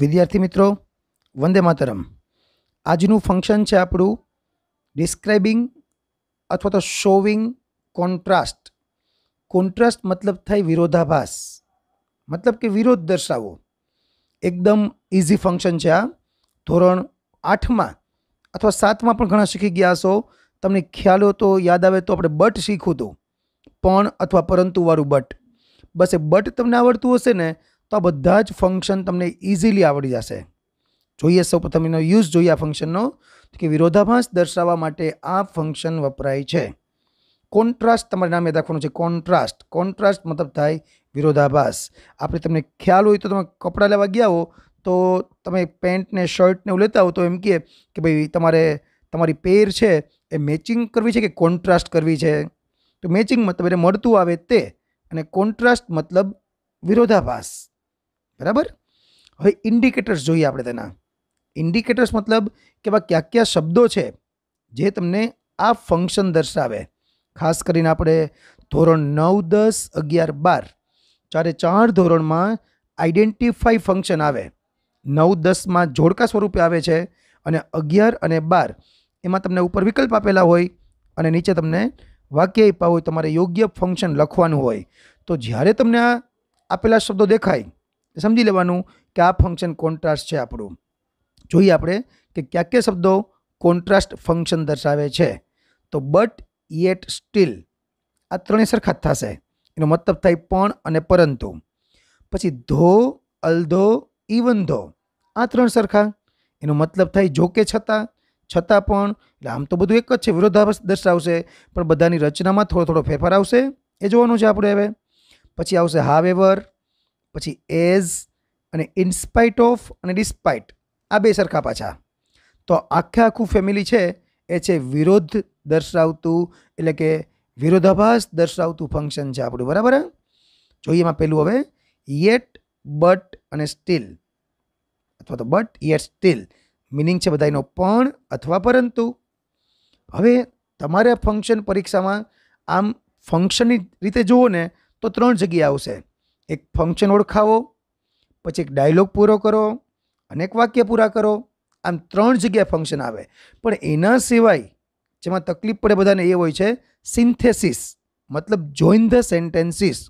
વિદ્યાર્થી મિત્રો વંદે માતરમ આજનું ફંક્શન છે આપણું ડિસ્ક્રાઇબિંગ અથવા તો શોવિંગ કોન્ટ્રાસ્ટ કોન્ટ્રાસ્ટ મતલબ થાય વિરોધાભાસ મતલબ કે વિરોધ દર્શાવો એકદમ ઇઝી ફંક્શન છે આ ધોરણ આઠમાં અથવા સાતમાં પણ ઘણા શીખી ગયા હશો તમને ખ્યાલો તો યાદ આવે તો આપણે બટ શીખવું હતું પણ અથવા પરંતુ વાળું બટ બસ એ બટ તમને આવડતું હશે ને તો આ બધા જ ફંક્શન તમને ઇઝીલી આવડી જશે જોઈએ સૌ પ્રથમ એનો યુઝ જોઈએ આ ફંક્શનનો કે વિરોધાભાસ દર્શાવવા માટે આ ફંક્શન વપરાય છે કોન્ટ્રાસ્ટ તમારે નામ યાદ રાખવાનું છે કોન્ટ્રાસ્ટ કોન્ટ્રાસ્ટ મતલબ થાય વિરોધાભાસ આપણે તમને ખ્યાલ હોય તો તમે કપડાં લેવા ગયા હો તો તમે પેન્ટને શર્ટને એવું લેતા હો તો એમ કહે કે ભાઈ તમારે તમારી પેર છે એ મેચિંગ કરવી છે કે કોન્ટ્રાસ્ટ કરવી છે તો મેચિંગ મતલબ એને મળતું આવે તે અને કોન્ટ્રાસ્ટ મતલબ વિરોધાભાસ બરાબર હવે ઇન્ડિકેટર્સ જોઈએ આપણે તેના ઇન્ડિકેટર્સ મતલબ કે એવા કયા કયા શબ્દો છે જે તમને આ ફંક્શન દર્શાવે ખાસ કરીને આપણે ધોરણ નવ દસ અગિયાર બાર ચારે ચાર ધોરણમાં આઈડેન્ટિફાઈ ફંક્શન આવે નવ દસમાં જોડકા સ્વરૂપે આવે છે અને અગિયાર અને બાર એમાં તમને ઉપર વિકલ્પ આપેલા હોય અને નીચે તમને વાક્ય આપ્યા હોય તમારે યોગ્ય ફંક્શન લખવાનું હોય તો જ્યારે તમને આ આપેલા શબ્દો દેખાય સમજી લેવાનું કે આ ફંક્શન કોન્ટ્રાસ્ટ છે આપણું જોઈએ આપણે કે કયા કયા શબ્દો કોન્ટ્રાસ્ટ ફંક્શન દર્શાવે છે તો બટ યેટ સ્ટીલ આ ત્રણેય સરખા જ થશે એનો મતલબ થાય પણ અને પરંતુ પછી ધો અલધો ઇવન ધો આ ત્રણ સરખા એનો મતલબ થાય જોકે છતાં છતાં પણ એટલે આમ તો બધું એક જ છે વિરોધાભાસ દર્શાવશે પણ બધાની રચનામાં થોડો થોડો ફેરફાર આવશે એ જોવાનું છે આપણે હવે પછી આવશે હાવેવર પછી એઝ અને ઇન્સ્પાઇટ ઓફ અને ડિસ્પાઇટ આ બે સરખા પાછા તો આખે આખું ફેમિલી છે એ છે વિરોધ દર્શાવતું એટલે કે વિરોધાભાસ દર્શાવતું ફંક્શન છે આપણું બરાબર જોઈએ એમાં પહેલું હવે યેટ બટ અને સ્ટીલ અથવા તો બટ યેટ સ્ટીલ મિનિંગ છે બધાનો પણ અથવા પરંતુ હવે તમારે ફંક્શન પરીક્ષામાં આમ ફંક્શનની રીતે જુઓ ને તો ત્રણ જગ્યા આવશે એક ફંક્શન ઓળખાવો પછી એક ડાયલોગ પૂરો કરો અને એક વાક્ય પૂરા કરો આમ ત્રણ જગ્યાએ ફંક્શન આવે પણ એના સિવાય જેમાં તકલીફ પડે બધાને એ હોય છે સિન્થેસિસ મતલબ જોઈન ધ સેન્ટેન્સીસ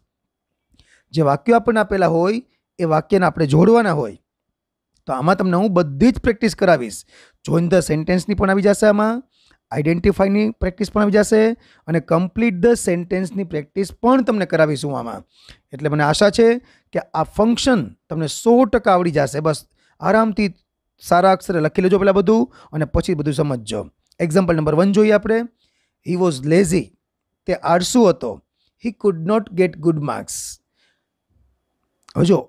જે વાક્યો આપણને આપેલા હોય એ વાક્યને આપણે જોડવાના હોય તો આમાં તમને હું બધી જ પ્રેક્ટિસ કરાવીશ જોઈન ધ સેન્ટેન્સની પણ આવી જશે આમાં આઈડેન્ટિફાઈની પ્રેક્ટિસ પણ આવી જશે અને કમ્પ્લીટ ધ સેન્ટેન્સની પ્રેક્ટિસ પણ તમને કરાવીશું આમાં એટલે મને આશા છે કે આ ફંક્શન તમને સો ટકા આવડી જશે બસ આરામથી સારા અક્ષરે લખી લેજો પહેલાં બધું અને પછી બધું સમજજો એક્ઝામ્પલ નંબર વન જોઈએ આપણે હી વોઝ લેઝી તે આળસુ હતો he could not get good marks હજો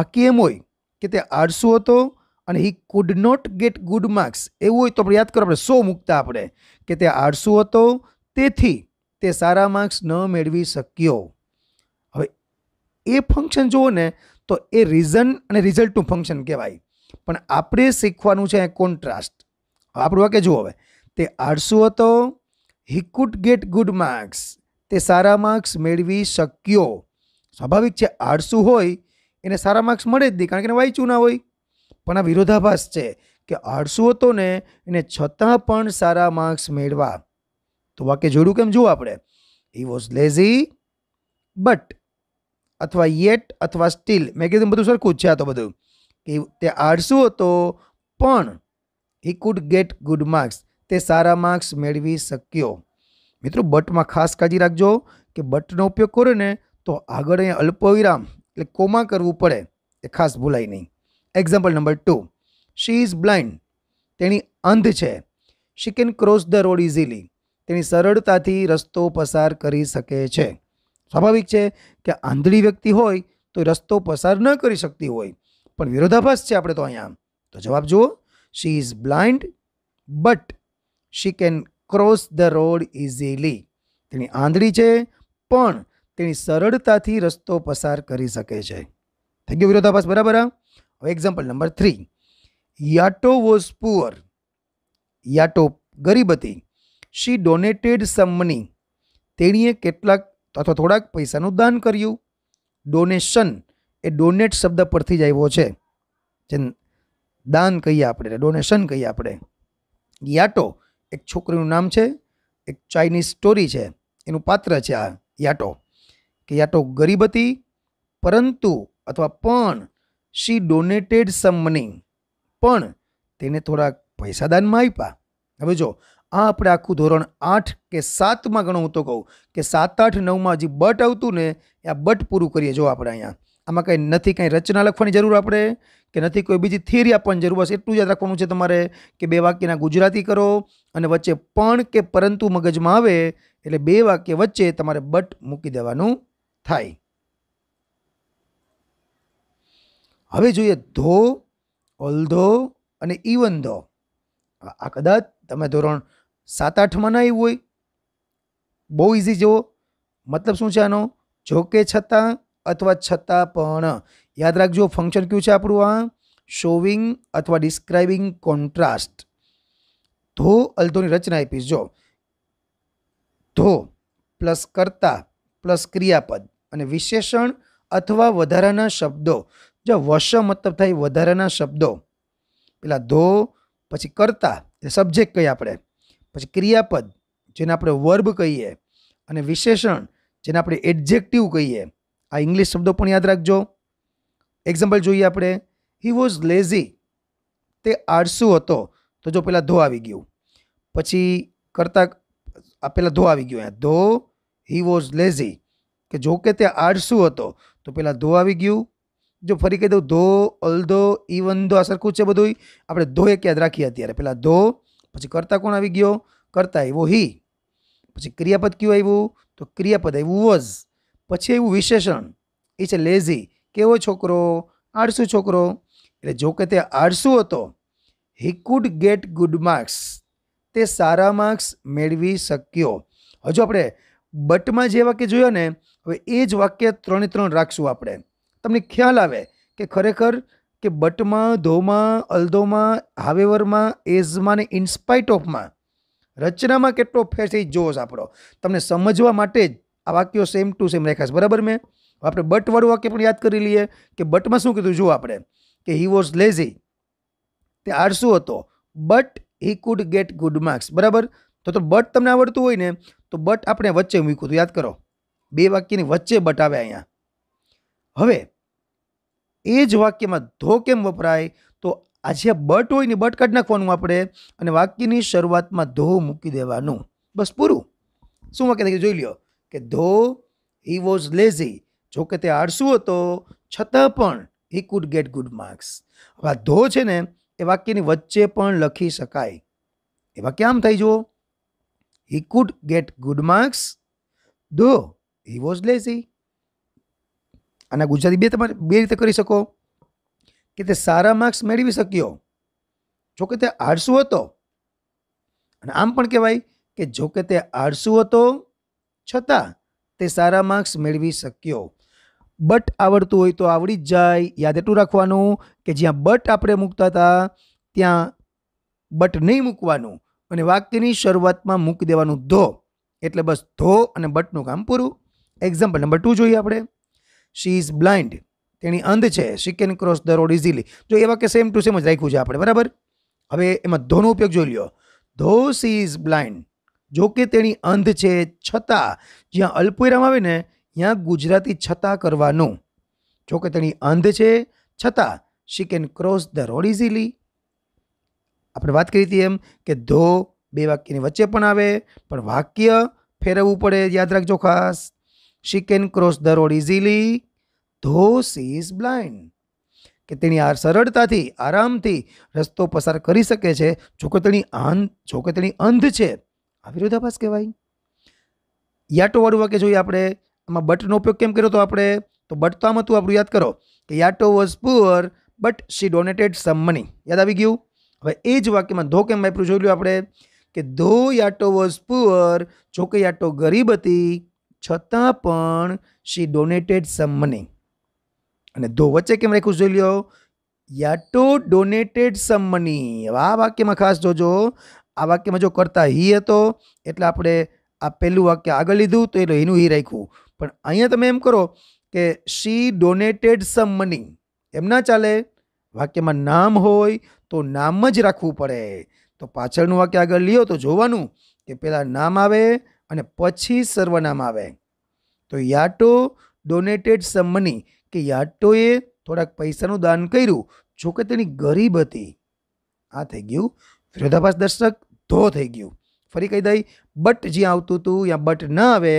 વાક્ય એમ હોય કે તે આળસુ હતો અને he could not get good marks એવું હોય તો આપણે યાદ કરો આપણે સો મૂકતા આપણે કે તે આળસુ હતો તેથી તે સારા માર્ક્સ ન મેળવી શક્યો હવે એ ફંક્શન જુઓ ને તો એ રીઝન અને રિઝલ્ટનું ફંક્શન કહેવાય પણ આપણે શીખવાનું છે એ કોન્ટ્રાસ્ટ હવે આપણું વાક્ય જુઓ હવે તે આળસુ હતો he could get good marks તે સારા માર્ક્સ મેળવી શક્યો સ્વાભાવિક છે આળસુ હોય એને સારા માર્ક્સ મળે જ નહીં કારણ કે એને વાંચ્યું ના હોય પણ આ વિરોધાભાસ છે કે આળસુ હતો ને એને છતાં પણ સારા માર્ક્સ મેળવા તો વાક્ય જોડું કેમ જુઓ આપણે હી વોઝ લેઝી બટ અથવા યેટ અથવા સ્ટીલ મેં કીધું બધું સરખું છે આ તો બધું કે તે આળસુ હતો પણ he could get good marks તે સારા માર્ક્સ મેળવી શક્યો મિત્રો બટમાં ખાસ કાળજી રાખજો કે બટનો ઉપયોગ કરો ને તો આગળ અહીંયા અલ્પવિરામ એટલે કોમા કરવું પડે એ ખાસ ભૂલાય નહીં example number two she is blind તેણી અંધ છે she can cross the road easily તેણી સરળતાથી રસ્તો પસાર કરી શકે છે સ્વાભાવિક છે કે આંધળી વ્યક્તિ હોય તો રસ્તો પસાર ન કરી શકતી હોય પણ વિરોધાભાસ છે આપણે તો અહીંયા તો જવાબ જુઓ she is blind but she can cross the road easily તેની આંધળી છે પણ તેણી સરળતાથી રસ્તો પસાર કરી શકે છે થઈ ગયો વિરોધાભાસ બરાબર આ હવે example number three Yato was poor Yato ગરીબ હતી શી ડોનેટેડ સમ મની તેણીએ કેટલાક અથવા થોડાક પૈસાનું દાન કર્યું ડોનેશન એ ડોનેટ શબ્દ પરથી જ આવ્યો છે જેમ દાન કહીએ આપણે ડોનેશન કહીએ આપણે યાટો એક છોકરીનું નામ છે એક ચાઇનીઝ સ્ટોરી છે એનું પાત્ર છે આ યાટો કે યાટો ગરીબ હતી પરંતુ અથવા પણ શી ડોનેટેડ સમ મની પણ તેને થોડા પૈસા દાનમાં આપ્યા હવે જો આ આપણે આખું ધોરણ આઠ કે સાતમાં ગણો હું તો કહું કે સાત આઠ નવમાં જે બટ આવતું ને એ આ બટ પૂરું કરીએ જો આપણે અહીંયા આમાં કંઈ નથી કંઈ રચના લખવાની જરૂર આપણે કે નથી કોઈ બીજી થિયરી આપવાની જરૂર બસ એટલું યાદ રાખવાનું છે તમારે કે બે વાક્યના ગુજરાતી કરો અને વચ્ચે પણ કે પરંતુ મગજમાં આવે એટલે બે વાક્ય વચ્ચે તમારે બટ મૂકી દેવાનું થાય હવે જોઈએ ધો ઓલધો અને ઇવન ધો આ કદાચ તમે ધોરણ સાત આઠમાં ના આવ્યું હોય બહુ ઇઝી જુઓ મતલબ શું છે આનો જો કે છતાં અથવા છતાં પણ યાદ રાખજો ફંક્શન કયું છે આપણું આ શોવિંગ અથવા ડિસ્ક્રાઇબિંગ કોન્ટ્રાસ્ટ ધો અલ્ધોની રચના આપી જો ધો પ્લસ કરતા પ્લસ ક્રિયાપદ અને વિશેષણ અથવા વધારાના શબ્દો જો વશ મતલબ થાય વધારાના શબ્દો પેલા ધો પછી કરતા એ સબ્જેક્ટ કહીએ આપણે પછી ક્રિયાપદ જેને આપણે વર્બ કહીએ અને વિશેષણ જેને આપણે એડજેક્ટિવ કહીએ આ ઇંગ્લિશ શબ્દો પણ યાદ રાખજો એક્ઝામ્પલ જોઈએ આપણે હી વોઝ લેઝી તે આળસુ હતો તો જો પેલા ધો આવી ગયું પછી કરતાં આ પહેલાં ધો આવી ગયું ધો હી વોઝ લેઝી કે જો કે તે આળસુ હતો તો પહેલાં ધો આવી ગયું જો ફરી કહી દઉં ધો અલધો ઇવન ધો આ સરખું છે બધું આપણે ધો એક યાદ રાખીએ અત્યારે પહેલાં ધો પછી કરતા કોણ આવી ગયો કરતા આવ્યો હિ પછી ક્રિયાપદ કયું આવ્યું તો ક્રિયાપદ આવ્યું વોઝ પછી આવ્યું વિશેષણ એ છે લેઝી કેવો છોકરો આળસુ છોકરો એટલે જો કે તે આળસુ હતો he could get good marks તે સારા માર્ક્સ મેળવી શક્યો હજુ આપણે બટમાં જે વાક્ય જોયો ને હવે એ જ વાક્ય ત્રણે ત્રણ રાખશું આપણે તમને ખ્યાલ આવે કે ખરેખર કે બટમાં ધોમાં અલધોમાં હાવેવરમાં એઝમાં ને ઇન્સ્પાઇટ ઓફમાં રચનામાં કેટલો ફેર છે એ જોવો આપણો તમને સમજવા માટે જ આ વાક્યો સેમ ટુ સેમ રાખ્યા બરાબર મેં આપણે બટવાળું વાક્ય પણ યાદ કરી લઈએ કે બટમાં શું કીધું જુઓ આપણે કે હી વોઝ લેઝી તે આરસુ હતો but he could get good marks બરાબર તો તો બટ તમને આવડતું હોય ને તો બટ આપણે વચ્ચે મૂક્યું હતું યાદ કરો બે વાક્યની વચ્ચે બટ આવે અહીંયા હવે એ જ વાક્યમાં ધો કેમ વપરાય તો આ બટ હોય ને બટ કાઢી નાખવાનું આપણે અને વાક્યની શરૂઆતમાં ધો મૂકી દેવાનું બસ પૂરું શું વાક્ય થઈ જોઈ લ્યો કે ધો હી વોઝ લેઝી જો કે તે આળસુ હતો છતાં પણ he could get good marks હવે આ ધો છે ને એ વાક્યની વચ્ચે પણ લખી શકાય એ વાક્ય આમ થઈ જુઓ he could get good marks though he was lazy અને ગુજરાતી બે તમારે બે રીતે કરી શકો કે તે સારા માર્ક્સ મેળવી શક્યો જોકે તે આળસુ હતો અને આમ પણ કહેવાય કે જોકે તે આળસુ હતો છતાં તે સારા માર્ક્સ મેળવી શક્યો બટ આવડતું હોય તો આવડી જ જાય યાદ એટલું રાખવાનું કે જ્યાં બટ આપણે મૂકતા હતા ત્યાં બટ નહીં મૂકવાનું અને વાક્યની શરૂઆતમાં મૂકી દેવાનું ધો એટલે બસ ધો અને બટનું કામ પૂરું એક્ઝામ્પલ નંબર ટુ જોઈએ આપણે શી ઇઝ બ્લાઇન્ડ તેણી અંધ છે she can cross the road easily જો એ વાક્ય સેમ ટુ સેમ જ રાખ્યું છે આપણે બરાબર હવે એમાં ધોનો ઉપયોગ જોઈ લો ધો શી ઇઝ બ્લાઇન્ડ જો કે તેણી અંધ છે છતાં જ્યાં અલ્પવિરામ આવે ને ત્યાં ગુજરાતી છતાં કરવાનું જો કે તેણી અંધ છે છતાં she can cross the road easily આપણે વાત કરી હતી એમ કે ધો બે વાક્યની વચ્ચે પણ આવે પણ વાક્ય ફેરવવું પડે યાદ રાખજો ખાસ she can cross the road easily though she is blind કે તેણી આ સરળતાથી આરામથી રસ્તો પસાર કરી શકે છે જો કે તેની આંધ જો તેણી અંધ છે આ વિરોધાભાસ કહેવાય યાટોવાળું વાક્ય જોઈએ આપણે આમાં બટનો ઉપયોગ કેમ કર્યો તો આપણે તો બટ તો આમ હતું આપણું યાદ કરો કે Yato was poor but she donated some money યાદ આવી ગયું હવે એ જ વાક્યમાં ધો કેમ વાપર્યું જોઈ લ્યું આપણે કે ધો યાટો વોઝ પુઅર જો કે યાટો ગરીબ હતી છતાં પણ શી ડોનેટેડ સમ મની અને ધો વચ્ચે કેમ રાખ્યું જોઈ લ્યો યા યાટો ડોનેટેડ સમ મની આ વાક્યમાં ખાસ જોજો આ વાક્યમાં જો કરતા હી હતો એટલે આપણે આ પહેલું વાક્ય આગળ લીધું તો એટલે એનું હી રાખ્યું પણ અહીંયા તમે એમ કરો કે શી ડોનેટેડ સમ મની એમ ના ચાલે વાક્યમાં નામ હોય તો નામ જ રાખવું પડે તો પાછળનું વાક્ય આગળ લ્યો તો જોવાનું કે પહેલાં નામ આવે અને પછી સર્વનામ આવે તો યા યાટો ડોનેટેડ સમ મની કે યાટોએ થોડાક પૈસાનું દાન કર્યું જોકે તેની ગરીબ હતી આ થઈ ગયું વિરોધાભાસ દર્શક ધો થઈ ગયું ફરી કહી દઈ બટ જે આવતું હતું યા બટ ન આવે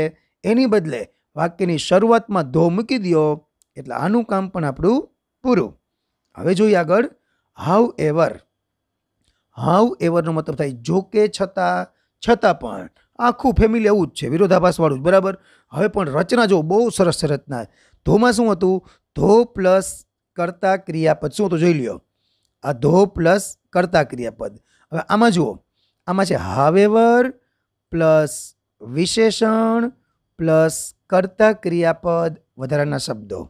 એની બદલે વાક્યની શરૂઆતમાં ધો મૂકી દો એટલે આનું કામ પણ આપણું પૂરું હવે જોઈએ આગળ હાઉ એવર હાઉ એવરનો મતલબ થાય જો કે છતાં છતાં પણ આખું ફેમિલી આવું જ છે વિરોધાભાસવાળું જ બરાબર હવે પણ રચના જો બહુ સરસ રચના ધોમાં શું હતું ધો પ્લસ કર્તા ક્રિયાપદ શું હતું જોઈ લ્યો આ ધો પ્લસ કર્તા ક્રિયાપદ હવે આમાં જુઓ આમાં છે હાવેવર પ્લસ વિશેષણ પ્લસ કર્તા ક્રિયાપદ વધારાના શબ્દો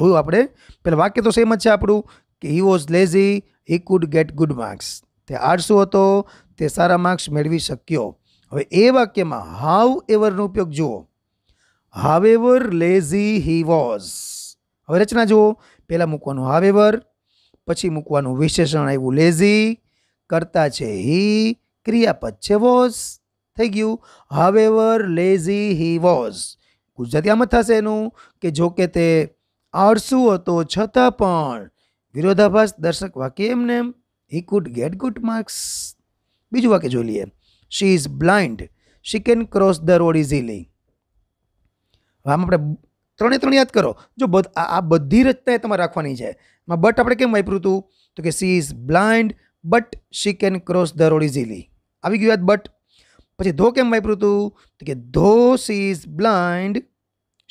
જોયું આપણે પેલા વાક્ય તો સેમ જ છે આપણું કે he was lazy he could get good marks તે આળસુ હતો તે સારા માર્ક્સ મેળવી શક્યો હવે એ વાક્યમાં હાવ એવરનો ઉપયોગ જુઓ however lazy he was હવે રચના જુઓ પહેલાં મૂકવાનું હાવ એવર પછી મૂકવાનું વિશેષણ આવ્યું લેઝી કરતા છે હી ક્રિયાપદ છે વોઝ થઈ ગયું however lazy he was Gujarati આમ થશે એનું કે જો કે તે આળસુ હતો છતાં પણ વિરોધાભાસ દર્શક વાક્ય એમને એમ he could get good marks બીજું વાક્ય જોઈ લઈએ she is blind she can cross the road easily આમ આપણે ત્રણે ત્રણ યાદ કરો જો આ બધી રચના તમારે રાખવાની છે એમાં બટ આપણે કેમ વાપર્યું હતું તો કે she is blind but she can cross the road easily આવી ગયું યાદ બટ પછી ધો કેમ વાપર્યું હતું તો કે though she is blind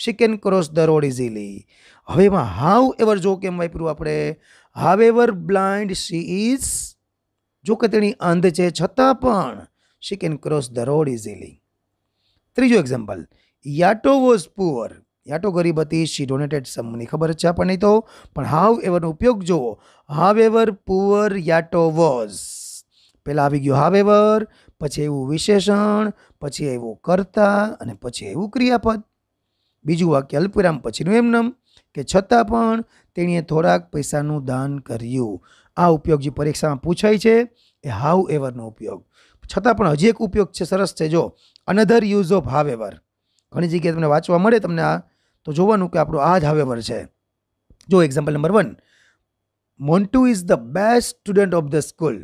she can cross the road easily હવે એમાં હાઉ એવર જો કેમ વાપર્યું આપણે however blind she is જો કે તેની અંધ છે છતાં પણ she can cross the road easily ત્રીજો example Yato was poor Yato ગરીબ હતી શી ડોનેટેડ સમની મની ખબર છે આપણને તો પણ હાવ એવરનો ઉપયોગ જુઓ however poor Yato was પહેલાં આવી ગયું હાવ એવર પછી એવું વિશેષણ પછી એવું કર્તા અને પછી એવું ક્રિયાપદ બીજું વાક્ય અલ્પવિરામ પછીનું એમનામ કે છતાં પણ તેણીએ થોડાક પૈસાનું દાન કર્યું આ ઉપયોગ જે પરીક્ષામાં પૂછાય છે એ હાવ એવરનો ઉપયોગ છતાં પણ હજી એક ઉપયોગ છે સરસ છે જો અનધર યુઝ ઓફ હાવેવર ઘણી જગ્યાએ તમને વાંચવા મળે તમને આ તો જોવાનું કે આપણું આ જ હાવેવર છે જો example number one Montu is the best student of the school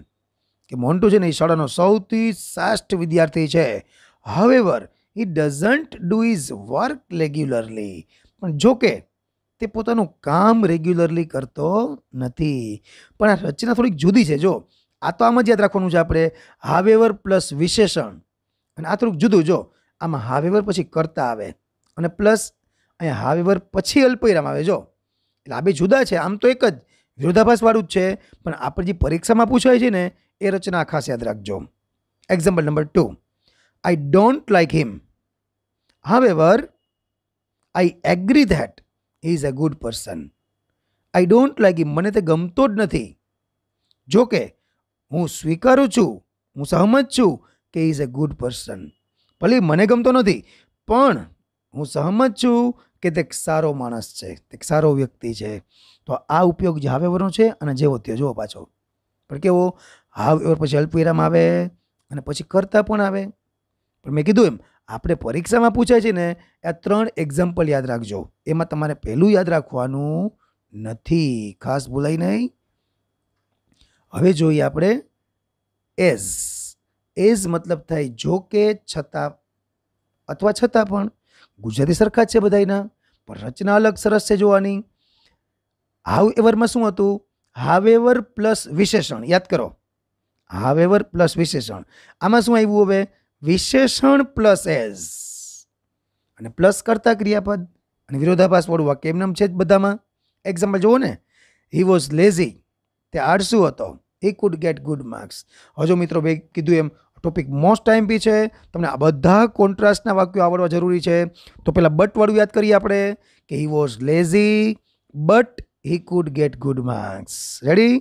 કે મોન્ટુ છે ને એ શાળાનો સૌથી શ્રેષ્ઠ વિદ્યાર્થી છે however he doesn't do is work regularly પણ જો કે તે પોતાનું કામ રેગ્યુલરલી કરતો નથી પણ આ રચના થોડીક જુદી છે જો આ તો આમ જ યાદ રાખવાનું છે આપણે હાવેવર પ્લસ વિશેષણ અને આ થોડુંક જુદું જો આમાં હાવેવર પછી કરતા આવે અને પ્લસ અહીંયા હાવેવર પછી અલ્પવિરામ આવે જો એટલે આ બે જુદા છે આમ તો એક જ વિરોધાભાસવાળું જ છે પણ આપણે જે પરીક્ષામાં પૂછાય છે ને એ રચના ખાસ યાદ રાખજો example number two I don't like him however I agree that is a good person I don't like him મને તે ગમતો જ નથી જોકે હું સ્વીકારું છું હું સહમત છું કે ઇઝ અ ગુડ પર્સન ભલે મને ગમતો નથી પણ હું સહમત છું કે તે સારો માણસ છે તે એક સારો વ્યક્તિ છે તો આ ઉપયોગ જે હાવેવરનો છે અને જેવો તે જુઓ પાછો પણ કેવો હાવેવર પછી વિરામ આવે અને પછી કરતા પણ આવે પણ મેં કીધું એમ આપણે પરીક્ષામાં પૂછાય છે ને આ ત્રણ એક્ઝામ્પલ યાદ રાખજો એમાં તમારે પહેલું યાદ રાખવાનું નથી ખાસ ભૂલાય નહીં હવે જોઈએ આપણે એઝ એઝ મતલબ થાય જો કે છતાં અથવા છતાં પણ ગુજરાતી સરખા છે બધાયના પણ રચના અલગ સરસ છે જોવાની હાવ એવરમાં શું હતું હાવેવર પ્લસ વિશેષણ યાદ કરો હાવેવર પ્લસ વિશેષણ આમાં શું આવ્યું હવે વિશેષણ પ્લસ એઝ અને પ્લસ કરતા ક્રિયાપદ અને વિરોધાભાસ વિરોધાભાસવાળું વાક્ય નામ છે જ બધામાં એક્ઝામ્પલ જુઓ ને હી વોઝ લેઝી તે આળસુ હતો he could get good marks હજુ મિત્રો ભાઈ કીધું એમ ટોપિક મોસ્ટ ટાઈમ બી છે તમને આ બધા કોન્ટ્રાસ્ટના વાક્યો આવડવા જરૂરી છે તો પહેલાં બટ બટવાળું યાદ કરીએ આપણે કે he was lazy but he could get good marks ready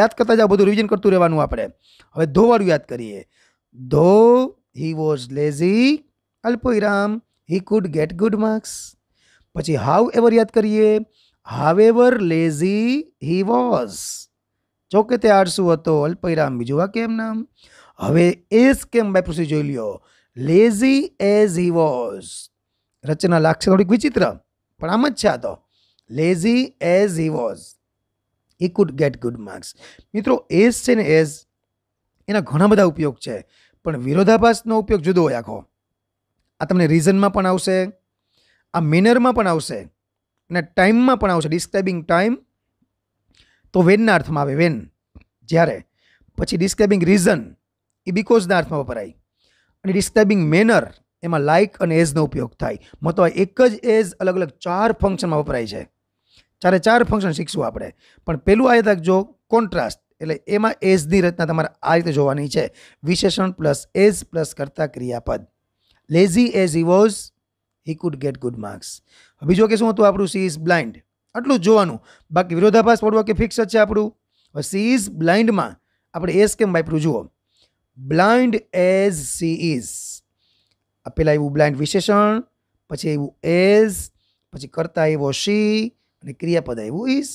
યાદ કરતા જાઓ બધું રિવિઝન કરતું રહેવાનું આપણે હવે ધોવાળું યાદ કરીએ ધો હી વોઝ લેઝી અલ્પવિરામ he could get good marks પછી હાવ એવર યાદ કરીએ however lazy he was જોકે તે આળસુ હતો અલ્પૈરામ બીજું વાક્ય એમ નામ હવે એ સ્કેમ બાયપ્રોસી જોઈ લ્યો લેઝી એઝ હી વોઝ રચના લાગશે થોડીક વિચિત્ર પણ આમ જ છે આ તો lazy as he was he could get good marks મિત્રો એઝ છે ને એઝ એના ઘણા બધા ઉપયોગ છે પણ વિરોધાભાસનો ઉપયોગ જુદો હોય આખો આ તમને રીઝનમાં પણ આવશે આ મેનરમાં પણ આવશે અને ટાઈમમાં પણ આવશે ડિસ્ક્રાઇબિંગ ટાઈમ તો વેનના અર્થમાં આવે વેન જ્યારે પછી ડિસ્ક્રાઇબિંગ રીઝન એ બીકોઝના અર્થમાં વપરાય અને ડિસ્ક્રાઇબિંગ મેનર એમાં લાઇક અને એઝનો ઉપયોગ થાય મતો એક જ એઝ અલગ અલગ ચાર ફંક્શનમાં વપરાય છે ચારે ચાર ફંક્શન શીખશું આપણે પણ પહેલું આ રાખજો કોન્ટ્રાસ્ટ એટલે એમાં એઝની રચના તમારે આ રીતે જોવાની છે વિશેષણ પ્લસ એઝ પ્લસ કરતા ક્રિયાપદ lazy as he was he could get good marks બીજો કે શું હતું આપણું સી ઇઝ બ્લાઇન્ડ આટલું જ જોવાનું બાકી વિરોધાભાસ પડવા કે ફિક્સ જ છે આપણું હવે સી ઇઝ બ્લાઇન્ડમાં આપણે એસ કેમ વાપર્યું જુઓ બ્લાઇન્ડ એઝ સી ઇઝ આ પહેલાં એવું બ્લાઇન્ડ વિશેષણ પછી એવું એઝ પછી કરતા એવો શી અને ક્રિયાપદ આવ્યું ઇઝ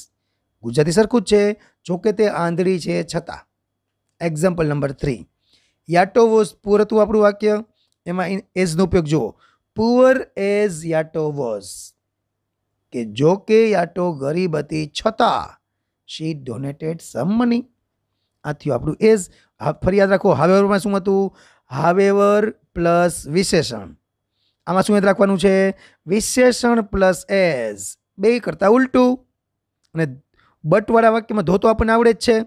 ગુજરાતી સરખું જ છે જોકે તે આંધળી છે છતાં example number three Yato was poor હતું આપણું વાક્ય એમાં એઝનો ઉપયોગ જુઓ પુઅર એઝ યાટો વોઝ કે જો કે યાટો ગરીબ હતી છતાં શી ડોનેટેડ સમ મની આ થયું આપણું એઝ ફરી યાદ રાખો હાવેવરમાં શું હતું હાવેવર પ્લસ વિશેષણ આમાં શું યાદ રાખવાનું છે વિશેષણ પ્લસ એઝ બે કરતાં ઉલટું અને બટવાળા વાક્યમાં ધોતો આપણને આવડે જ છે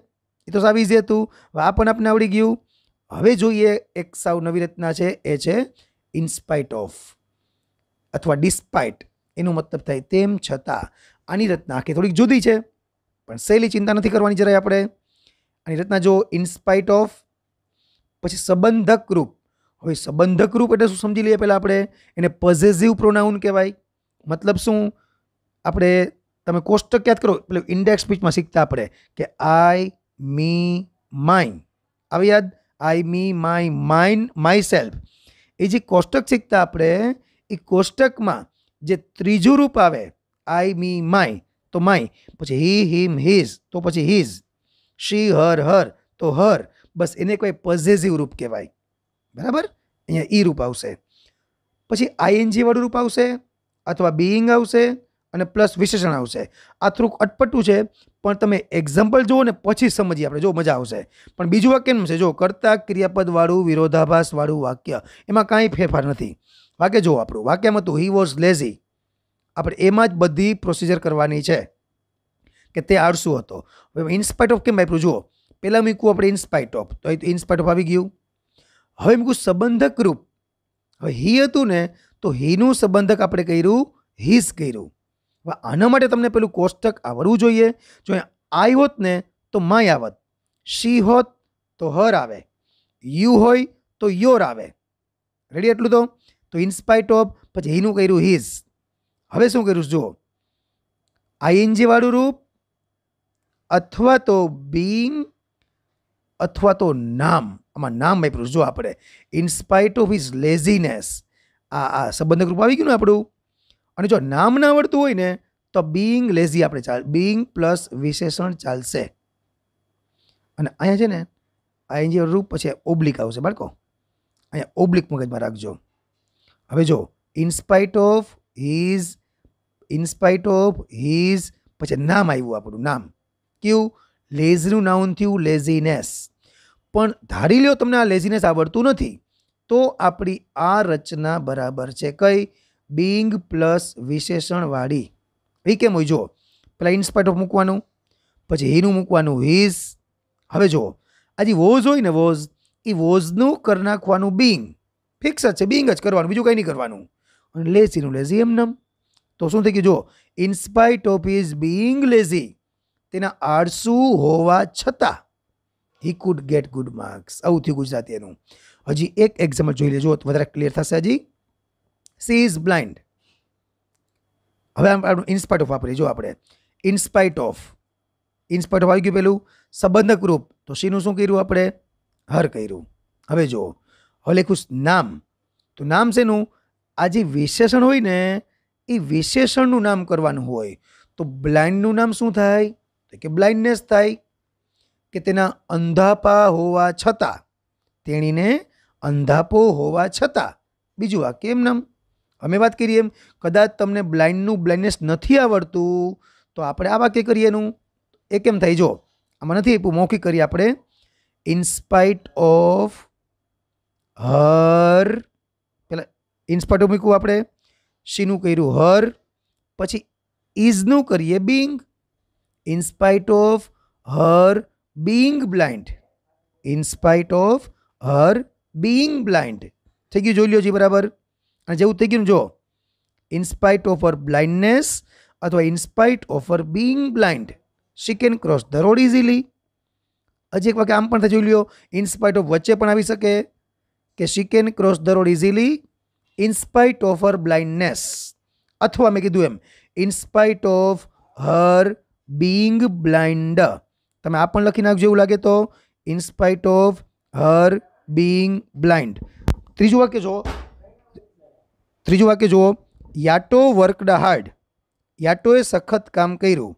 એ તો સાવ ઇઝી હતું આ પણ આપણને આવડી ગયું હવે જોઈએ એક સાવ નવી રચના છે એ છે ઇન્સ્પાઇટ ઓફ અથવા ડિસ્પાઇટ એનું મતલબ થાય તેમ છતાં આની રચના આખી થોડીક જુદી છે પણ સહેલી ચિંતા નથી કરવાની જરાય આપણે આની રચના જો ઇન્સ્પાઇટ ઓફ પછી સંબંધક રૂપ હવે સંબંધક રૂપ એટલે શું સમજી લઈએ પહેલાં આપણે એને પોઝેસિવ પ્રોનાઉન કહેવાય મતલબ શું આપણે તમે કોષ્ટક યાદ કરો પેલું ઇન્ડેક્સ સ્પીચમાં શીખતા આપણે કે આઈ મી માઇન આવી યાદ I me my mine myself એ જે કોષ્ટક શીખતા આપણે એ કોષ્ટકમાં જે ત્રીજું રૂપ આવે આઈ મી માય તો માય પછી હી હિમ હિઝ તો પછી હિઝ શી હર હર તો હર બસ એને કોઈ પોઝેસિવ રૂપ કહેવાય બરાબર અહીંયા ઈ રૂપ આવશે પછી આઈએનજી વાળું રૂપ આવશે અથવા બિઈંગ આવશે અને પ્લસ વિશેષણ આવશે આ થોડુંક અટપટું છે પણ તમે એક્ઝામ્પલ જુઓ ને પછી સમજીએ આપણે જો મજા આવશે પણ બીજું વાક્ય એમ છે જો કરતા ક્રિયાપદવાળું વિરોધાભાસવાળું વાક્ય એમાં કાંઈ ફેરફાર નથી વાક્ય જો આપણું વાક્યમાં હતું હી વોઝ લેઝી આપણે એમાં જ બધી પ્રોસિજર કરવાની છે કે તે આળસુ હતો હવે ઇન્સ્પાઇટ ઓફ કેમ આપ્યું જુઓ પહેલાં મૂક્યું આપણે ઇન્સ્પાઇટ ઓફ તો ઇન્સ્પાઇટ ઓફ આવી ગયું હવે મૂક્યું સંબંધક રૂપ હવે હી હતું ને તો હીનું સંબંધક આપણે કર્યું હિઝ કર્યું હવે આના માટે તમને પેલું કોષ્ટક આવડવું જોઈએ જો આઈ હોત ને તો માય આવત શી હોત તો હર આવે યુ હોય તો યોર આવે રેડી એટલું તો તો ઇન્સ્પાઇટ ઓફ પછી હીનું કર્યું હિઝ હવે શું કર્યું જુઓ આઈએનજીવાળું રૂપ અથવા તો બિંગ અથવા તો નામ આમાં નામ વાપર્યું જો આપણે ઇન્સ્પાઇટ ઓફ હિઝ લેઝીનેસ આ આ સંબંધક રૂપ આવી ગયું ને આપણું અને જો નામ ના આવડતું હોય ને તો બિંગ લેઝી આપણે ચાલ બિંગ પ્લસ વિશેષણ ચાલશે અને અહીંયા છે ને આઈએનજી રૂપ પછી ઓબ્લિક આવશે બાળકો અહીંયા ઓબ્લિક મગજમાં રાખજો હવે જો in spite of his in spite of his પછી નામ આવ્યું આપણું નામ કયું લેઝનું નાઉન થયું લેઝીનેસ પણ ધારી લ્યો તમને આ લેઝીનેસ આવડતું નથી તો આપણી આ રચના બરાબર છે કઈ બિંગ પ્લસ વિશેષણવાળી એ કેમ હોય જુઓ પેલા ઇન્સ્પાઇટ ઓફ મૂકવાનું પછી હીનું મૂકવાનું હિઝ હવે જુઓ આજે વોઝ હોય ને વોઝ એ વોઝનું કરી નાખવાનું બિંગ ફિક્સ જ છે બિંગ જ કરવાનું બીજું કંઈ નહીં કરવાનું અને લેઝીનું લેઝી એમ નમ તો શું થઈ ગયું જો in spite of his being lazy તેના આળસુ હોવા છતાં he could get good marks આવું થયું ગુજરાતી એનું હજી એક એક્ઝામ્પલ જોઈ લેજો વધારે ક્લિયર થશે હજી સી ઇઝ બ્લાઇન્ડ હવે આપણું ઇન્સ્પાઇટ ઓફ વાપરીએ જો આપણે ઇન્સ્પાઇટ ઓફ ઇન્સ્પાઇટ ઓફ આવી ગયું પેલું સંબંધક રૂપ તો શીનું શું કર્યું આપણે હર કર્યું હવે જુઓ હલેકુસ નામ તો નામ શેનું આ જે વિશેષણ હોય ને એ વિશેષણનું નામ કરવાનું હોય તો બ્લાઇન્ડનું નામ શું થાય તો કે બ્લાઇન્ડનેસ થાય કે તેના અંધાપા હોવા છતાં તેણીને અંધાપો હોવા છતાં બીજું આ કેમ નામ અમે વાત કરીએ એમ કદાચ તમને બ્લાઇન્ડનું બ્લાઇન્ડનેસ નથી આવડતું તો આપણે આ વાક્ય કરીએ એનું એ કેમ થાય જો આમાં નથી આપ્યું મૌખિક કરીએ આપણે ઇન્સ્પાઇટ ઓફ હર પેલા ઇન્સ્પાટો મૂક્યું આપણે શીનું કર્યું હર પછી ઇઝનું કરીએ being in spite of her being blind in spite of her being blind થઈ ગયું જોઈ લ્યો છે બરાબર અને જેવું થઈ ગયું ને જો ઇન્સ્પાઇટ ઓફ હર બ્લાઇન્ડનેસ અથવા in spite of her being blind she can cross the road easily હજી એક વાગે આમ પણ થઈ જોઈ લો ઇન્સ્પાઇટ ઓફ વચ્ચે પણ આવી શકે કે she can cross the road easily in spite of her blindness અથવા મેં કીધું એમ in spite of her being blind તમે આ પણ લખી નાખજો એવું લાગે તો in spite of her being blind ત્રીજું વાક્ય જુઓ ત્રીજું વાક્ય જુઓ યાટો વર્કડ હાર્ડ યાટોએ સખત કામ કર્યું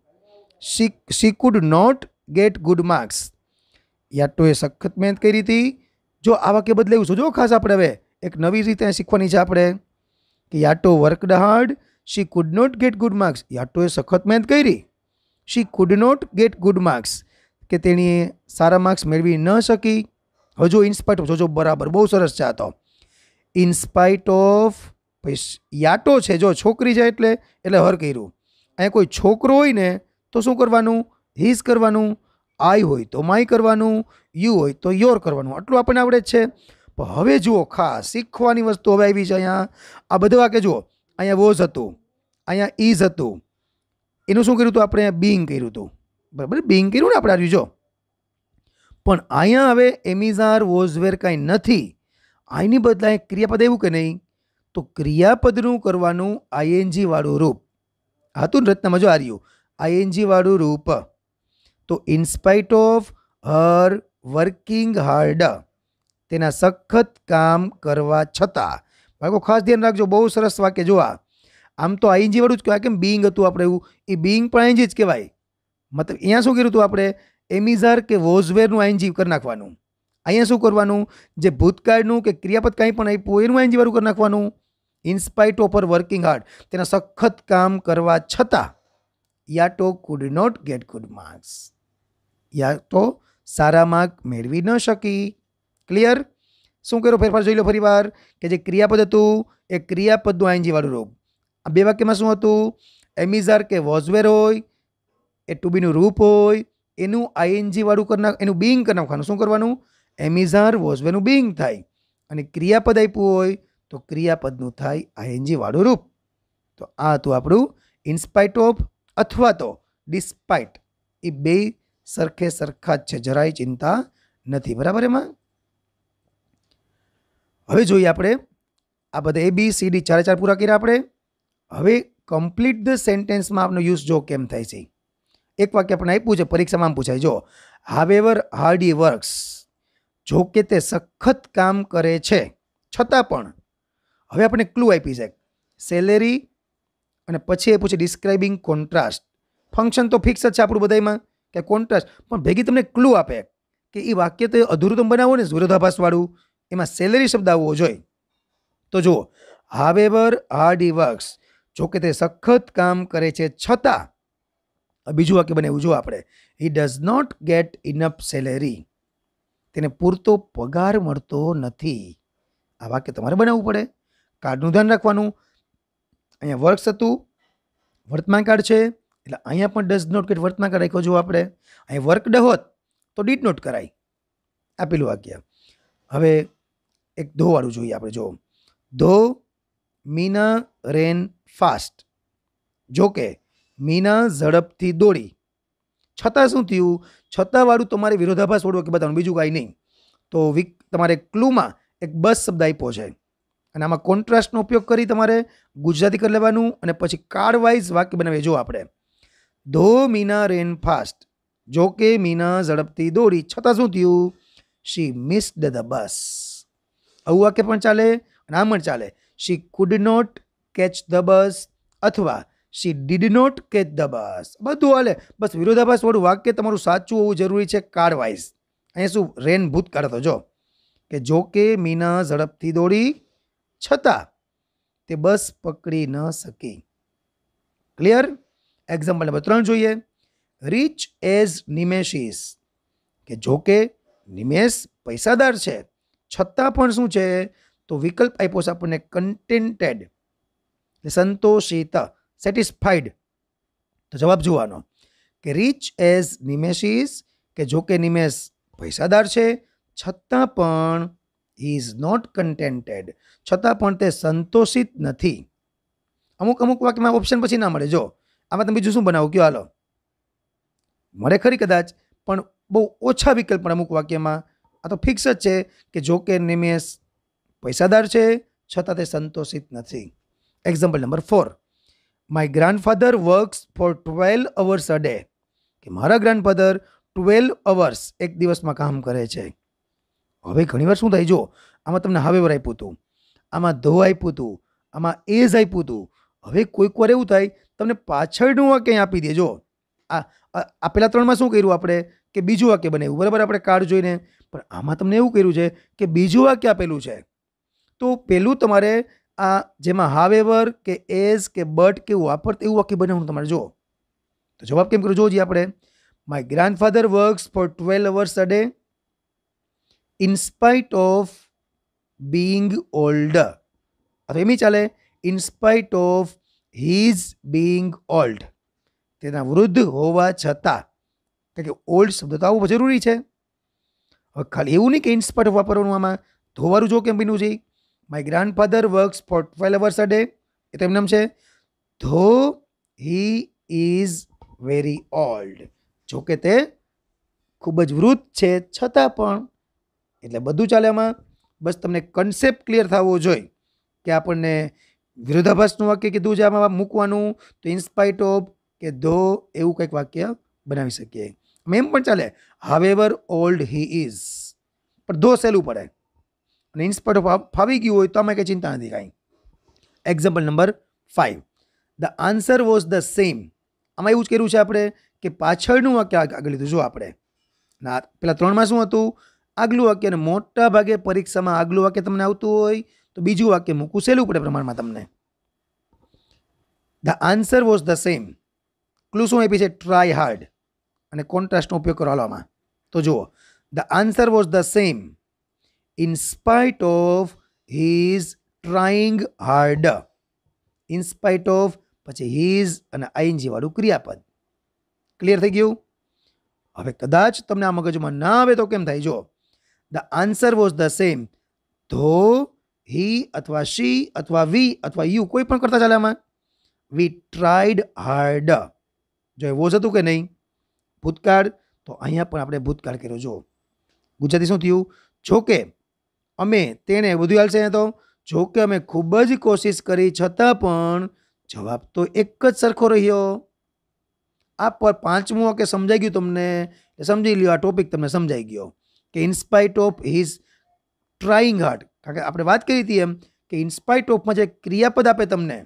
she she could not get good marks યાટોએ સખત મહેનત કરી હતી જો આ વાક્ય એવું જો ખાસ આપણે હવે એક નવી રીતે શીખવાની છે આપણે કે Yato worked hard she could not get good marks યાટોએ સખત મહેનત કરી she could not get good marks કે તેણીએ સારા માર્ક્સ મેળવી ન શકી હજુ ઇન્સ્પાઇટ જોજો બરાબર બહુ સરસ છે આ તો ઇન્સ્પાઇટ ઓફ યાટો છે જો છોકરી છે એટલે એટલે હર કર્યું અહીંયા કોઈ છોકરો હોય ને તો શું કરવાનું હિઝ કરવાનું આઈ હોય તો માય કરવાનું યુ હોય તો યોર કરવાનું આટલું આપણને આવડે છે પણ હવે જુઓ ખાસ શીખવાની વસ્તુ હવે આવી છે અહીંયા આ બધું વાક્ય જુઓ અહીંયા વોઝ હતું અહીંયા ઇઝ હતું એનું શું કર્યું હતું આપણે બિંગ કર્યું હતું બરાબર બિંગ કર્યું ને આપણે આવ્યું જો પણ અહીંયા હવે એમિઝાર વોઝ વેર કાંઈ નથી આની બદલાય ક્રિયાપદ એવું કે નહીં તો ક્રિયાપદનું કરવાનું આઈએનજી વાળું રૂપ હાથું રત્નમાં જો આર્યું આઈએનજી વાળું રૂપ તો in spite of her working hard તેના સખત કામ કરવા છતાં બાળકો ખાસ ધ્યાન રાખજો બહુ સરસ વાક્ય જોવા આમ તો આઈએનજી વાળું જ કહેવાય કેમ બિંગ હતું આપણે એવું એ બિંગ પણ આઈએનજી જ કહેવાય મતલબ અહીંયા શું કર્યું હતું આપણે એમિઝાર કે વોઝવેરનું આઈએનજી કરી નાખવાનું અહીંયા શું કરવાનું જે ભૂતકાળનું કે ક્રિયાપદ કંઈ પણ આપ્યું એનું આઈએનજી વાળું કરી નાખવાનું ઇન્સ્પાઇટ ઓફ વર્કિંગ હાર્ડ તેના સખત કામ કરવા છતાં Yato could not get good marks યા તો સારા માર્ક મેળવી ન શકી ક્લિયર શું કર્યો ફેરફાર જોઈ લો ફરીવાર કે જે ક્રિયાપદ હતું એ ક્રિયાપદનું આઈએનજીવાળું રૂપ આ બે વાક્યમાં શું હતું એમિઝાર કે વોઝવેર હોય એ ટુબીનું રૂપ હોય એનું આઈએનજીવાળું કરી નાખ એનું બિંગ કરી નાખવાનું શું કરવાનું એમિઝાર વોઝવેનું બિંગ થાય અને ક્રિયાપદ આપ્યું હોય તો ક્રિયાપદનું થાય આઈએનજીવાળું રૂપ તો આ હતું આપણું ઇન્સ્પાઇટ ઓફ અથવા તો ડિસ્પાઇટ એ બે સરખે સરખા જ છે જરાય ચિંતા નથી બરાબર એમાં હવે જોઈએ આપણે આ બધા એ બી સી ડી ચારે ચાર પૂરા કર્યા આપણે હવે કમ્પ્લીટ ધ સેન્ટેન્સમાં આપણો યુઝ જો કેમ થાય છે એક વાક્ય આપણે આપ્યું છે પરીક્ષામાં પૂછાય જો હાવેવર હાર્ડી વર્ક્સ જો કે તે સખત કામ કરે છે છતાં પણ હવે આપણે ક્લુ આપી છે સેલેરી અને પછી એ પૂછે ડિસ્ક્રાઇબિંગ કોન્ટ્રાસ્ટ ફંક્શન તો ફિક્સ જ છે આપણું બધામાં કે કોન્ટ્રાસ્ટ પણ ભેગી તમને ક્લુ આપે કે એ વાક્ય તો અધૂરું તમે બનાવો ને વિરોધાભાસવાળું એમાં સેલેરી શબ્દ આવવો જોઈએ તો જુઓ હાવેવર હાર્ડ ઈ વર્ક્સ જો કે તે સખત કામ કરે છે છતાં બીજું વાક્ય બને એવું જો આપણે he does not get enough salary તેને પૂરતો પગાર મળતો નથી આ વાક્ય તમારે બનાવવું પડે કાર્ડનું ધ્યાન રાખવાનું અહીંયા વર્ક્સ હતું વર્તમાન કાર્ડ છે એટલે અહીંયા પણ ડઝ નોટ કે વર્તનાકાર રાખ્યો જો આપણે અહીં વર્ક વર્કડ હોત તો ડીટ નોટ કરાય આપેલું વાક્ય હવે એક ધોવાળું જોઈએ આપણે જો ધો મીના રેન ફાસ્ટ જોકે મીના ઝડપથી દોડી છતાં શું થયું છતાંવાળું તમારે વિરોધાભાસ ઓળવો કે બતાવવાનું બીજું કાંઈ નહીં તો વિક તમારે ક્લુમાં એક બસ શબ્દ આપ્યો છે અને આમાં કોન્ટ્રાસ્ટનો ઉપયોગ કરી તમારે ગુજરાતી કરી લેવાનું અને પછી કાર્ડવાઇઝ વાક્ય બનાવીએ જો આપણે ધો મીના રેન ફાસ્ટ જો મીના ઝડપથી દોડી છતાં શું થયું શી મિસ્ડ ધ બસ આવું વાક્ય પણ ચાલે અને પણ ચાલે she could not catch the bus અથવા she did not catch the bus બધું હાલે બસ વિરોધાભાસવાળું વાક્ય તમારું સાચું હોવું જરૂરી છે કાર વાઇઝ અહીંયા શું રેન ભૂતકાળ હતો જો કે જો કે મીના ઝડપથી દોડી છતાં તે બસ પકડી ન શકી ક્લિયર એક્ઝામ્પલ નંબર ત્રણ જોઈએ રિચ એઝ નિમેશિસ કે જો કે નિમેશ પૈસાદાર છે છતાં પણ શું છે તો વિકલ્પ આપ્યો છે આપણને કન્ટેન્ટેડ સંતોષિત સેટિસ્ફાઈડ તો જવાબ જોવાનો કે રિચ એઝ નિમેશિસ કે જો કે નિમેશ પૈસાદાર છે છતાં પણ હી ઇઝ નોટ કન્ટેન્ટેડ છતાં પણ તે સંતોષિત નથી અમુક અમુક વાક્યમાં ઓપ્શન પછી ના મળે જો આમાં તમે બીજું શું બનાવો કયો હાલો મળે ખરી કદાચ પણ બહુ ઓછા વિકલ્પ પણ અમુક વાક્યમાં આ તો ફિક્સ જ છે કે જો કે નિમેશ પૈસાદાર છે છતાં તે સંતોષિત નથી example number four my grandfather works for twelve hours a day કે મારા ગ્રાન્ડફાધર ટ્વેલ અવર્સ એક દિવસમાં કામ કરે છે હવે ઘણીવાર શું થાય જો આમાં તમને હવે આપ્યું હતું આમાં ધો આપ્યું હતું આમાં એઝ આપ્યું હતું હવે કોઈક વાર એવું થાય તમને પાછળનું વાક્ય આપી દે જો આ આ પહેલાં ત્રણમાં શું કર્યું આપણે કે બીજું વાક્ય બનાવ્યું બરાબર આપણે કાર્ડ જોઈને પણ આમાં તમને એવું કર્યું છે કે બીજું વાક્ય આપેલું છે તો પહેલું તમારે આ જેમાં હાવેવર કે એઝ કે બટ કે વાપરત એવું વાક્ય બનાવવાનું તમારે જો તો જવાબ કેમ કર્યો જોઈએ આપણે my grandfather works for twelve hours a day in spite of being old હવે એમ ચાલે in spite of his being old તેના વૃદ્ધ હોવા છતાં કારણ કે ઓલ્ડ શબ્દ તો આવવો જરૂરી છે હવે ખાલી એવું નહીં કે ઇન્સ્પર્ટ વાપરવાનું આમાં ધોવારું જો કેમ બીનું છે my grandfather works for twelve hours a day એ તો એમ નામ છે ધો હી ઇઝ વેરી ઓલ્ડ જોકે તે ખૂબ જ વૃદ્ધ છે છતાં પણ એટલે બધું ચાલે આમાં બસ તમને કન્સેપ્ટ ક્લિયર થવો જોઈએ કે આપણને વિરોધાભાસનું વાક્ય કીધું છે આમાં મૂકવાનું તો ઇન્સ્પાઇટ ઓફ કે ધો એવું કંઈક વાક્ય બનાવી શકીએ એમ પણ ચાલે હાવેવર ઓલ્ડ હી ઇઝ પણ ધો સહેલું પડે અને ઇન્સ્પાઇટ ઓફ ફાવી ગયું હોય તો અમે કંઈ ચિંતા નથી કાંઈ example number five the answer was the same આમાં એવું જ કર્યું છે આપણે કે પાછળનું વાક્ય આગળ લીધું જો આપણે ના પેલા ત્રણમાં શું હતું આગલું વાક્ય અને મોટા ભાગે પરીક્ષામાં આગલું વાક્ય તમને આવતું હોય તો બીજું વાક્ય મૂકવું સહેલું પડે પ્રમાણમાં તમને the answer was the same clue શું આપી છે ટ્રાય હાર્ડ અને કોન્ટ્રાસ્ટનો ઉપયોગ કરો હાલવામાં તો જુઓ the answer was the same in spite of his trying hard in spite of પછી હિઝ અને આઈનજીવાળું ક્રિયાપદ ક્લિયર થઈ ગયું હવે કદાચ તમને આ મગજમાં ના આવે તો કેમ થાય જો the answer was the same ધો ही अथवा शी अथवा वी अथवा यू कोई पन करता चला वी ट्राइड हार्ड जो है वो जतु के नहीं भूतकाल तो अँपे भूतकाल करो जो गुजराती शू थ जो कि अमें से तो जो कि अमे खूबज कोशिश करी छता जवाब तो एक सरखो रो आप पांचमू के समझाई गय तमने समझी लियो आ टॉपिक तमने समझाई गो कि in spite of his trying hard કારણ કે આપણે વાત કરી હતી એમ કે ઇન્સ્પાઇટ ઓફમાં જે ક્રિયાપદ આપે તમને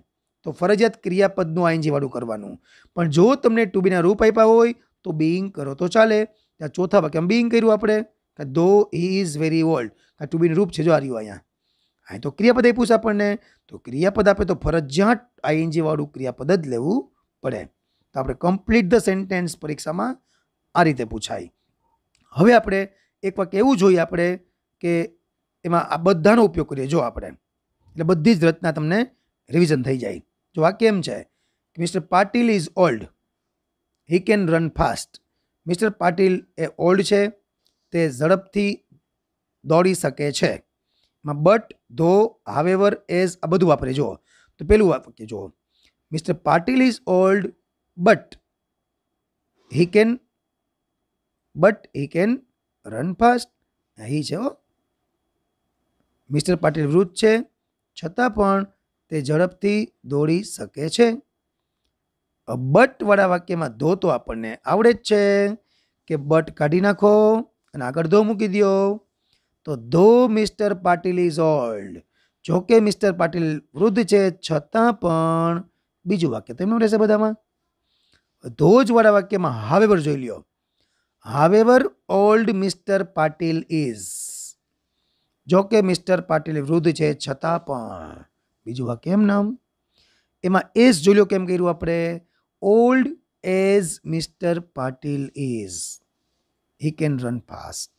તો ફરજિયાત ક્રિયાપદનું આઈનજીવાળું કરવાનું પણ જો તમને ટુ બીના રૂપ આપ્યા હોય તો બીઇંગ કરો તો ચાલે ત્યાં ચોથા વાક્યમાં બીઇંગ કર્યું આપણે કે ધો હી ઇઝ વેરી ઓલ્ડ આ ટુબીનું રૂપ છે જો આ રહ્યું અહીંયા હા તો ક્રિયાપદ આપ્યું છે આપણને તો ક્રિયાપદ આપે તો ફરજિયાત આઈએનજીવાળું ક્રિયાપદ જ લેવું પડે તો આપણે કમ્પ્લીટ ધ સેન્ટેન્સ પરીક્ષામાં આ રીતે પૂછાય હવે આપણે એક વાક્ય એવું જોઈએ આપણે કે એમાં આ બધાનો ઉપયોગ કરીએ જો આપણે એટલે બધી જ રચના તમને રિવિઝન થઈ જાય જો આ કેમ છે Mr Patil is old he can run fast Mr Patil એ ઓલ્ડ છે તે ઝડપથી દોડી શકે છે એમાં બટ ધો હાવેવર એઝ આ બધું વાપરે જુઓ તો પેલું વાપરીએ જુઓ Mr Patil is old but he can but he can run fast he છે હો મિસ્ટર પાટીલ વૃદ્ધ છે છતાં પણ તે ઝડપથી દોડી શકે છે બટવાળા વાક્યમાં ધો તો આપણને આવડે જ છે કે બટ કાઢી નાખો અને આગળ ધો મૂકી દો તો though Mr Patil is old જોકે મિસ્ટર પાટીલ વૃદ્ધ છે છતાં પણ બીજું વાક્ય તો એમ રહેશે બધામાં ધો જ ધોજવાળા વાક્યમાં હાવેવર જોઈ લ્યો however old Mr Patil is જો કે મિસ્ટર પાટીલ વૃદ્ધ છે છતાં પણ બીજું આ કેમ નામ એમાં એસ જોલ્યો કેમ કર્યું આપણે old as Mr Patil is he can run fast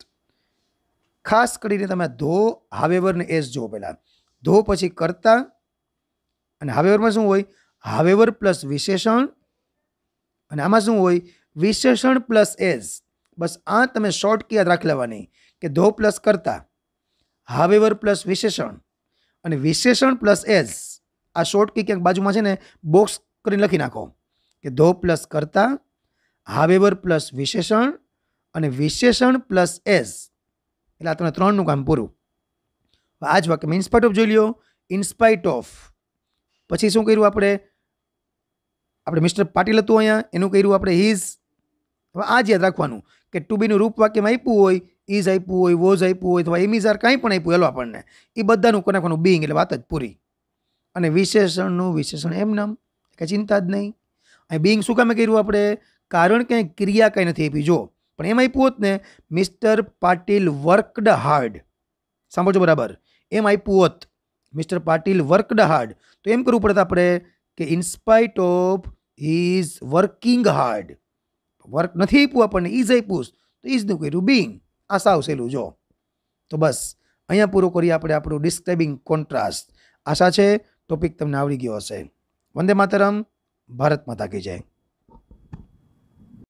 ખાસ કરીને તમે ધો હાવેવરને એસ જો પહેલાં ધો પછી કરતા અને હાવેવરમાં શું હોય હાવેવર પ્લસ વિશેષણ અને આમાં શું હોય વિશેષણ પ્લસ એઝ બસ આ તમે શોર્ટ કી યાદ રાખી લેવાની કે ધો પ્લસ કરતા હાવેવર પ્લસ વિશેષણ અને વિશેષણ પ્લસ એઝ આ શોર્ટ કી ક્યાંક બાજુમાં છે ને બોક્સ કરીને લખી નાખો કે ધો પ્લસ કરતા હાવેવર પ્લસ વિશેષણ અને વિશેષણ પ્લસ એઝ એટલે આ તમને ત્રણનું કામ પૂરું આ જ વાક્યમાં ઇન્સ્પાઇટ ઓફ જોઈ લ્યો ઇન્સ્પાઇટ ઓફ પછી શું કર્યું આપણે આપણે મિસ્ટર પાટીલ હતું અહીંયા એનું કર્યું આપણે હિઝ હવે આ જ યાદ રાખવાનું કે ટુ બીનું રૂપ વાક્યમાં આપ્યું હોય ઇઝ આપ્યું હોય વોઝ આપ્યું હોય અથવા એમિઝાર કાંઈ પણ આપ્યું એલો આપણને એ બધાનું કોને કોનું બિંગ એટલે વાત જ પૂરી અને વિશેષણનું વિશેષણ એમ નામ કે ચિંતા જ નહીં અહીં બિંગ શું કામે કર્યું આપણે કારણ કે ક્રિયા કાંઈ નથી આપી જો પણ એમ આપ્યું હોત ને મિસ્ટર પાટીલ વર્કડ હાર્ડ સાંભળજો બરાબર એમ આપ્યું હોત મિસ્ટર પાટીલ વર્કડ હાર્ડ તો એમ કરવું પડત આપણે કે in spite of his working hard work નથી આપ્યું આપણને ઇઝ આપ્યું તો ઇઝનું કર્યું બિંગ આ સાવ સહેલું જો તો બસ અહીંયા પૂરો કરીએ આપણે આપણું ડિસ્ક્રાઇબિંગ કોન્ટ્રાસ્ટ આશા છે ટોપિક તમને આવડી ગયો હશે વંદે માતરમ ભારત માતા કી જય